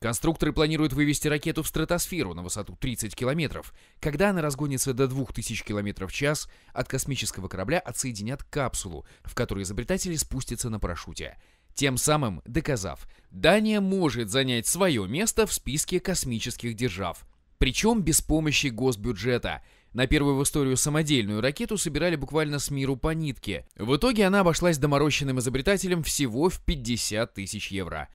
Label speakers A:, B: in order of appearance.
A: Конструкторы планируют вывести ракету в стратосферу на высоту 30 километров. Когда она разгонится до 2000 километров в час, от космического корабля отсоединят капсулу, в которой изобретатели спустятся на парашюте. Тем самым доказав, Дания может занять свое место в списке космических держав. Причем без помощи госбюджета. На первую в историю самодельную ракету собирали буквально с миру по нитке. В итоге она обошлась доморощенным изобретателем всего в 50 тысяч евро.